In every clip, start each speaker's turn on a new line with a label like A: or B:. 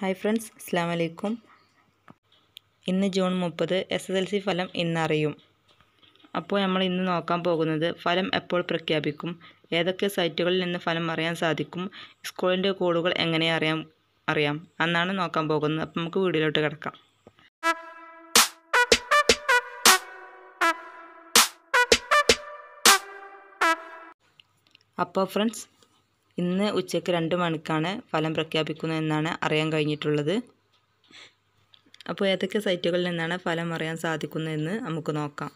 A: hi friends അസ്സാം അലൈക്കും ഇന്ന് ജൂൺ മുപ്പത് എസ് എസ് എൽ സി ഫലം ഇന്നറിയും അപ്പോൾ നമ്മൾ ഇന്ന് നോക്കാൻ പോകുന്നത് ഫലം എപ്പോൾ പ്രഖ്യാപിക്കും ഏതൊക്കെ സൈറ്റുകളിൽ നിന്ന് ഫലം അറിയാൻ സാധിക്കും സ്കൂളിൻ്റെ കോഡുകൾ എങ്ങനെ അറിയാം അറിയാം എന്നാണ് നോക്കാൻ പോകുന്നത് അപ്പം നമുക്ക് വീഡിയോയിലോട്ട് കിടക്കാം അപ്പോൾ ഫ്രണ്ട്സ് ഇന്ന് ഉച്ചയ്ക്ക് രണ്ട് മണിക്കാണ് ഫലം പ്രഖ്യാപിക്കുന്നതെന്നാണ് അറിയാൻ കഴിഞ്ഞിട്ടുള്ളത് അപ്പോൾ ഏതൊക്കെ സൈറ്റുകളിൽ നിന്നാണ് ഫലം അറിയാൻ സാധിക്കുന്നതെന്ന് നമുക്ക് നോക്കാം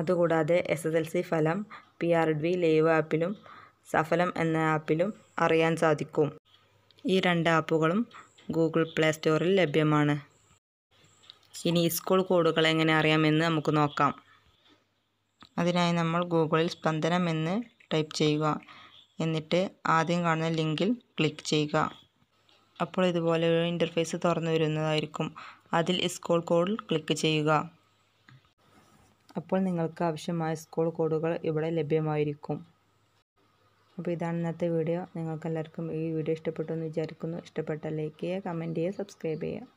A: അതുകൂടാതെ എസ് എസ് എൽ സി ഫലം പി ആർ ഡി ലൈവ് ആപ്പിലും സഫലം എന്ന ആപ്പിലും അറിയാൻ സാധിക്കും ഈ രണ്ട് ആപ്പുകളും ഗൂഗിൾ പ്ലേ സ്റ്റോറിൽ ലഭ്യമാണ് ഇനി സ്കൂൾ കോഡുകൾ എങ്ങനെ അറിയാമെന്ന് നമുക്ക് നോക്കാം അതിനായി നമ്മൾ ഗൂഗിളിൽ സ്പന്ദനം എന്ന് ടൈപ്പ് ചെയ്യുക എന്നിട്ട് ആദ്യം കാണുന്ന ലിങ്കിൽ ക്ലിക്ക് ചെയ്യുക അപ്പോൾ ഇതുപോലെ ഒരു ഇൻ്റർഫേസ് തുറന്നു വരുന്നതായിരിക്കും അതിൽ സ്കൂൾ കോഡിൽ ക്ലിക്ക് ചെയ്യുക അപ്പോൾ നിങ്ങൾക്ക് ആവശ്യമായ സ്കൂൾ കോഡുകൾ ഇവിടെ ലഭ്യമായിരിക്കും അപ്പോൾ ഇതാണ് ഇന്നത്തെ വീഡിയോ നിങ്ങൾക്കെല്ലാവർക്കും ഈ വീഡിയോ ഇഷ്ടപ്പെട്ടു എന്ന് വിചാരിക്കുന്നു ഇഷ്ടപ്പെട്ട ലൈക്ക് ചെയ്യുക കമൻറ്റ് ചെയ്യുക സബ്സ്ക്രൈബ് ചെയ്യുക